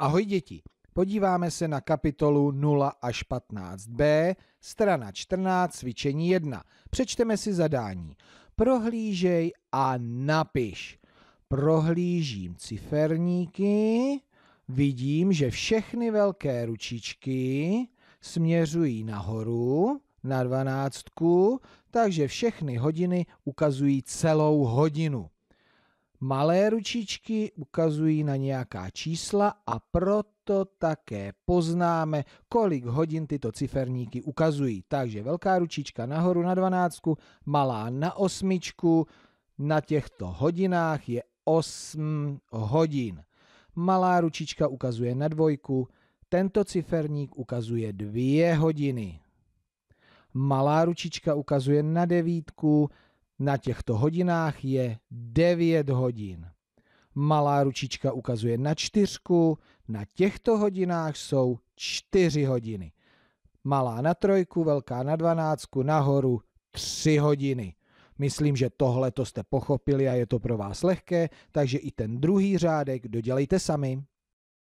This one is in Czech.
Ahoj děti, podíváme se na kapitolu 0 až 15b, strana 14, cvičení 1. Přečteme si zadání. Prohlížej a napiš. Prohlížím ciferníky, vidím, že všechny velké ručičky směřují nahoru na dvanáctku, takže všechny hodiny ukazují celou hodinu. Malé ručičky ukazují na nějaká čísla a proto také poznáme, kolik hodin tyto ciferníky ukazují. Takže velká ručička nahoru na 12, malá na osmičku, na těchto hodinách je 8 hodin. Malá ručička ukazuje na dvojku, tento ciferník ukazuje dvě hodiny. Malá ručička ukazuje na devítku, na těchto hodinách je 9 hodin. Malá ručička ukazuje na čtyřku, na těchto hodinách jsou 4 hodiny. Malá na trojku, velká na dvanáctku, nahoru 3 hodiny. Myslím, že tohle to jste pochopili a je to pro vás lehké, takže i ten druhý řádek dodělejte sami.